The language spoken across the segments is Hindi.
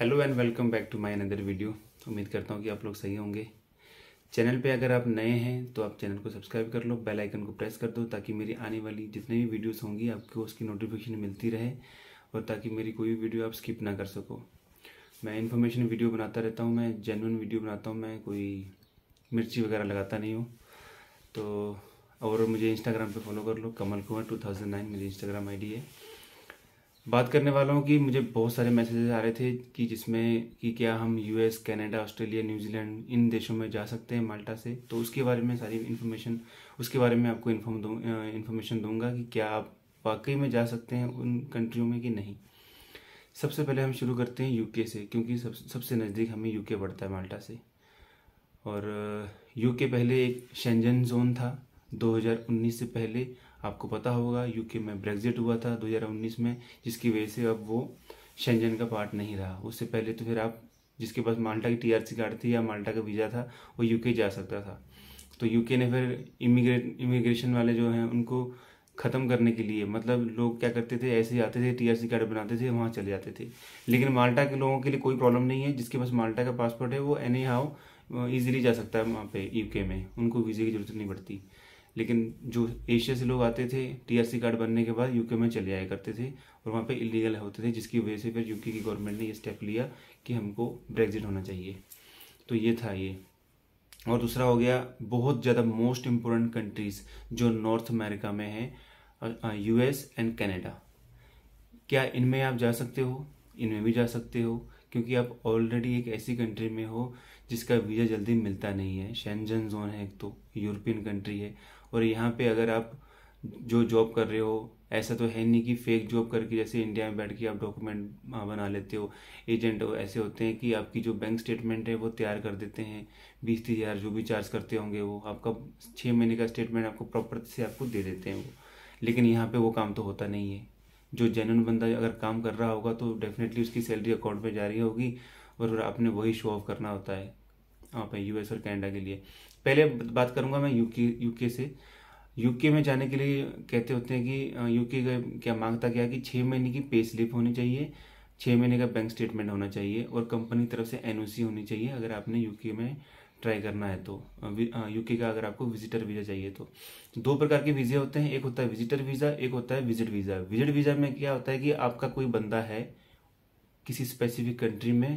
hello and welcome back to my another video उम्मीद करता हूँ कि आप लोग सही होंगे चैनल पे अगर आप नए हैं तो आप चैनल को सब्सक्राइब कर लो बेल आइकन को प्रेस कर दो ताकि मेरी आने वाली जितने भी वीडियोस होंगी आपको उसकी नोटिफिकेशन मिलती रहे और ताकि मेरी कोई भी वीडियो आप स्किप ना कर सको मैं इन्फॉर्मेशन वीडियो बनाता रहता हूँ मैं जेनवन वीडियो बनाता हूँ मैं कोई मिर्ची वगैरह लगाता नहीं हूँ तो और मुझे इंस्टाग्राम पर फॉलो कर लो कमल कुंवर टू मेरी इंस्टाग्राम आई है बात करने वाला हूँ कि मुझे बहुत सारे मैसेजेस आ रहे थे कि जिसमें कि क्या हम यूएस कनाडा ऑस्ट्रेलिया न्यूजीलैंड इन देशों में जा सकते हैं माल्टा से तो उसके बारे में सारी इन्फॉर्मेशन उसके बारे में आपको इन्फॉर्म दूँ इन्फॉर्मेशन दूंगा कि क्या आप वाकई में जा सकते हैं उन कंट्रियों में कि नहीं सबसे पहले हम शुरू करते हैं यूके से क्योंकि सब सबसे नज़दीक हमें यूके पड़ता है माल्टा से और यूके पहले एक शेंजन जोन था 2019 से पहले आपको पता होगा यूके में ब्रेग्जिट हुआ था 2019 में जिसकी वजह से अब वो शेंजन का पार्ट नहीं रहा उससे पहले तो फिर आप जिसके पास माल्टा की टीआरसी कार्ड थी या माल्टा का वीज़ा था वो यूके जा सकता था तो यूके ने फिर इमिग्रेट इमिग्रेशन वाले जो हैं उनको ख़त्म करने के लिए मतलब लोग क्या करते थे ऐसे ही आते थे टीआरसी कार्ड बनाते थे वहाँ चले जाते थे लेकिन माल्टा के लोगों के लिए कोई प्रॉब्लम नहीं है जिसके पास माल्टा का पासपोर्ट है वो एनी हाउ ईजिली जा सकता है वहाँ पे यूके में उनको वीज़े की ज़रूरत नहीं पड़ती लेकिन जो एशिया से लोग आते थे टीआरसी कार्ड बनने के बाद यूके में चले आया करते थे और वहाँ पे इलीगल होते थे जिसकी वजह से फिर यूके की गवर्नमेंट ने ये स्टेप लिया कि हमको ब्रेग्जिट होना चाहिए तो ये था ये और दूसरा हो गया बहुत ज़्यादा मोस्ट इम्पोर्टेंट कंट्रीज़ जो नॉर्थ अमेरिका में है यू एंड कनाडा क्या इनमें आप जा सकते हो इनमें भी जा सकते हो क्योंकि आप ऑलरेडी एक ऐसी कंट्री में हो जिसका वीज़ा जल्दी मिलता नहीं है शैनजन जोन है एक तो यूरोपियन कंट्री है और यहाँ पे अगर आप जो जॉब कर रहे हो ऐसा तो है नहीं कि फेक जॉब करके जैसे इंडिया में बैठ के आप डॉक्यूमेंट हाँ, बना लेते हो एजेंट हो ऐसे होते हैं कि आपकी जो बैंक स्टेटमेंट है वो तैयार कर देते हैं बीस तीस हज़ार जो भी चार्ज करते होंगे वो आपका छः महीने का स्टेटमेंट आपको प्रॉपर से आपको दे देते हैं वो लेकिन यहाँ पर वो काम तो होता नहीं है जो जेनुअन बंदा अगर काम कर रहा होगा तो डेफिनेटली उसकी सैलरी अकाउंट में जा रही होगी और आपने वही शो ऑफ करना होता है आप यूएस और कैनेडा के लिए पहले बात करूंगा मैं यूके यूके से यूके में जाने के लिए कहते होते हैं कि यूके का क्या मांगता क्या कि छः महीने की पे स्लिप होनी चाहिए छः महीने का बैंक स्टेटमेंट होना चाहिए और कंपनी की तरफ से एन होनी चाहिए अगर आपने यूके में ट्राई करना है तो यूके का अगर आपको विजिटर वीज़ा चाहिए तो दो प्रकार के वीज़े होते हैं एक होता है विजिटर वीज़ा एक होता है विजिट वीज़ा विजिट वीज़ा में क्या होता है कि आपका कोई बंदा है किसी स्पेसिफिक कंट्री में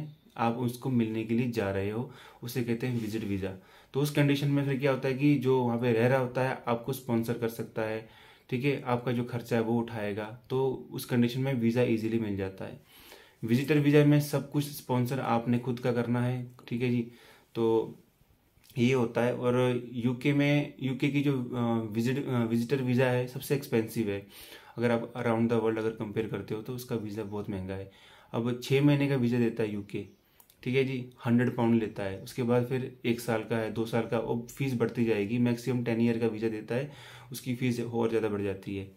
आप उसको मिलने के लिए जा रहे हो उसे कहते हैं विजिट वीज़ा तो उस कंडीशन में फिर क्या होता है कि जो वहाँ पे रह रहा होता है आपको स्पॉन्सर कर सकता है ठीक है आपका जो खर्चा है वो उठाएगा तो उस कंडीशन में वीज़ा इजीली मिल जाता है विजिटर वीज़ा में सब कुछ स्पॉन्सर आपने खुद का करना है ठीक है जी तो ये होता है और यूके में यूके की जो विजिट विजिटर वीज़ा है सबसे एक्सपेंसिव है अगर आप अराउंड द वर्ल्ड अगर कंपेयर करते हो तो उसका वीज़ा बहुत महंगा है अब छः महीने का वीज़ा देता है यूके ठीक है जी हंड्रेड पाउंड लेता है उसके बाद फिर एक साल का है दो साल का और फीस बढ़ती जाएगी मैक्सिमम टेन ईयर का वीज़ा देता है उसकी फ़ीस और ज़्यादा बढ़ जाती है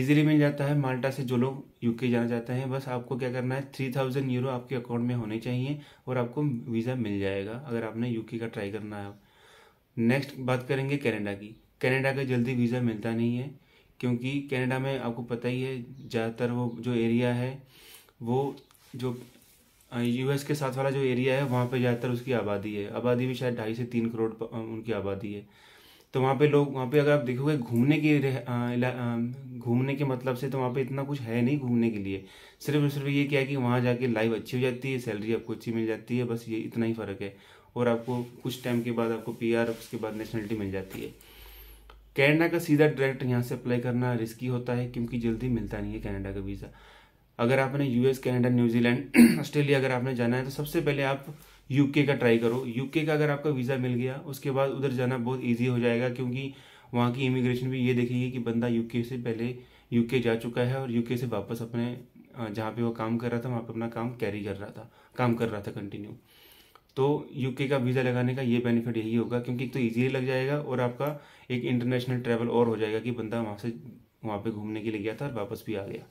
ईजिली मिल जाता है माल्टा से जो लोग यूके जाना चाहते हैं बस आपको क्या करना है थ्री थाउजेंड यूरो आपके अकाउंट में होने चाहिए और आपको वीज़ा मिल जाएगा अगर आपने यूके का ट्राई करना है नेक्स्ट बात करेंगे कनाडा की कनाडा का जल्दी वीज़ा मिलता नहीं है क्योंकि कनाडा में आपको पता ही है ज़्यादातर वो जो एरिया है वो जो यूएस के साथ वाला जो एरिया है वहाँ पे ज़्यादातर उसकी आबादी है आबादी भी शायद ढाई से तीन करोड़ उनकी आबादी है तो वहाँ पे लोग वहाँ पे अगर आप देखोगे घूमने के घूमने के मतलब से तो वहाँ पे इतना कुछ है नहीं घूमने के लिए सिर्फ और सिर्फ ये क्या है कि वहाँ जाके लाइफ अच्छी हो जाती है सैलरी आपको अच्छी मिल जाती है बस ये इतना ही फ़र्क है और आपको कुछ टाइम के बाद आपको पी आर उसके बाद नेशनलिटी मिल जाती है कैनेडा का सीधा डायरेक्ट यहाँ से अप्लाई करना रिस्की होता है क्योंकि जल्दी मिलता नहीं है कैनेडा का वीज़ा अगर आपने यूएस कनाडा न्यूजीलैंड ऑस्ट्रेलिया अगर आपने जाना है तो सबसे पहले आप यूके का ट्राई करो यूके का अगर आपका वीज़ा मिल गया उसके बाद उधर जाना बहुत ईजी हो जाएगा क्योंकि वहाँ की इमिग्रेशन भी ये देखेगी कि बंदा यूके से पहले यूके जा चुका है और यूके से वापस अपने जहाँ पे वो काम कर रहा था वहाँ पे अपना काम कैरी कर रहा था काम कर रहा था कंटिन्यू तो यूके का वीज़ा लगाने का ये बेनिफिट यही होगा क्योंकि एक तो ईजीली लग जाएगा और आपका एक इंटरनेशनल ट्रैवल और हो जाएगा कि बंदा वहाँ से वहाँ पे घूमने के लिए गया था और वापस भी आ गया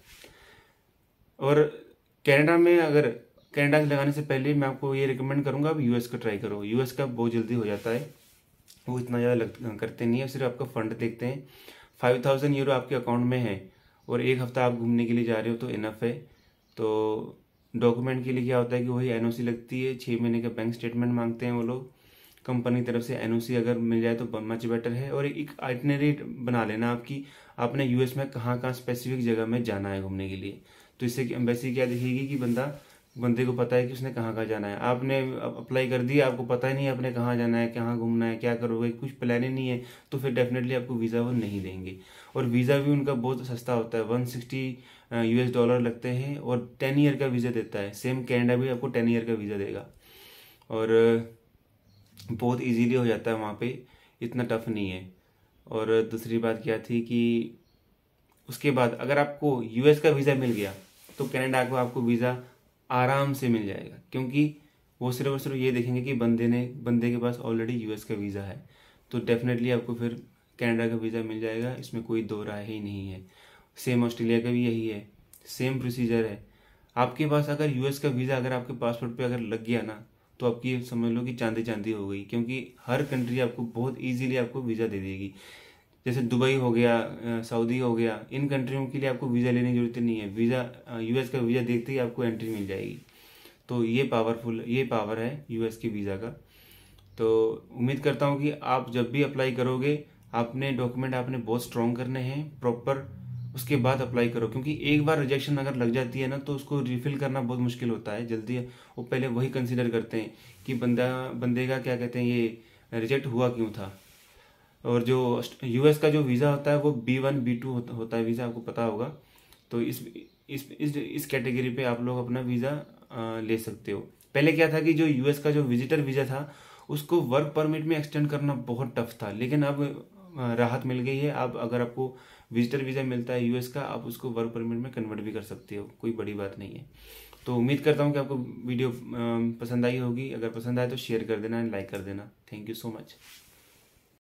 और कनाडा में अगर कनाडा लगाने से पहले मैं आपको ये रिकमेंड करूँगा आप यूएस का ट्राई करो यूएस का बहुत जल्दी हो जाता है वो इतना ज़्यादा करते नहीं है सिर्फ आपका फंड देखते हैं फाइव थाउजेंड यूरो आपके अकाउंट में है और एक हफ्ता आप घूमने के लिए जा रहे हो तो इनफ है तो डॉक्यूमेंट के लिए क्या होता है कि वही एन लगती है छः महीने का बैंक स्टेटमेंट मांगते हैं वो लोग कंपनी की तरफ से एन अगर मिल जाए तो मच बेटर है और एक आइटनरी बना लेना आपकी आपने यूएस में कहाँ कहाँ स्पेसिफिक जगह में जाना है घूमने के लिए तो इससे एम्बेसी क्या दिखेगी कि बंदा बंदे को पता है कि उसने कहाँ कहाँ जाना है आपने अप्लाई कर दिया आपको पता ही नहीं आपने कहाँ जाना है कहाँ घूमना है क्या करोगे कुछ प्लान ही नहीं है तो फिर डेफिनेटली आपको वीज़ा वो नहीं देंगे और वीज़ा भी उनका बहुत सस्ता होता है वन सिक्सटी यू डॉलर लगते हैं और टेन ईयर का वीज़ा देता है सेम कैनेडा भी आपको टेन ईयर का वीज़ा देगा और बहुत ईजीली हो जाता है वहाँ पर इतना टफ नहीं है और दूसरी बात क्या थी कि उसके बाद अगर आपको यूएस का वीज़ा मिल गया तो कनाडा को आपको वीज़ा आराम से मिल जाएगा क्योंकि वो सिर्फ और सिर्फ ये देखेंगे कि बंदे ने बंदे के पास ऑलरेडी यूएस का वीज़ा है तो डेफिनेटली आपको फिर कनाडा का वीज़ा मिल जाएगा इसमें कोई दो राय ही नहीं है सेम ऑस्ट्रेलिया का भी यही है सेम प्रोसीजर है आपके पास अगर यूएस का वीज़ा अगर आपके पासपोर्ट पे अगर लग गया ना तो आपकी समझ लो कि चांदी चांदी हो गई क्योंकि हर कंट्री आपको बहुत इजीली आपको वीज़ा दे देगी जैसे दुबई हो गया सऊदी हो गया इन कंट्रियों के लिए आपको वीज़ा लेने की जरूरत नहीं है वीज़ा यूएस का वीज़ा देखते ही आपको एंट्री मिल जाएगी तो ये पावरफुल ये पावर है यूएस के वीज़ा का तो उम्मीद करता हूँ कि आप जब भी अप्लाई करोगे आपने डॉक्यूमेंट आपने बहुत स्ट्रॉन्ग करने हैं प्रॉपर उसके बाद अप्लाई करो क्योंकि एक बार रिजेक्शन अगर लग जाती है ना तो उसको रिफिल करना बहुत मुश्किल होता है जल्दी वो पहले वही कंसिडर करते हैं कि बंदा बंदे का क्या कहते हैं ये रिजेक्ट हुआ क्यों था और जो यूएस का जो वीज़ा होता है वो बी वन बी टू होता है वीज़ा आपको पता होगा तो इस इस इस इस कैटेगरी पे आप लोग अपना वीज़ा ले सकते हो पहले क्या था कि जो यूएस का जो विजिटर वीज़ा था उसको वर्क परमिट में एक्सटेंड करना बहुत टफ था लेकिन अब राहत मिल गई है अब अगर आपको विजिटर वीज़ा मिलता है यूएस का आप उसको वर्क परमिट में कन्वर्ट भी कर सकते हो कोई बड़ी बात नहीं है तो उम्मीद करता हूँ कि आपको वीडियो पसंद आई होगी अगर पसंद आए तो शेयर कर देना एंड लाइक कर देना थैंक यू सो मच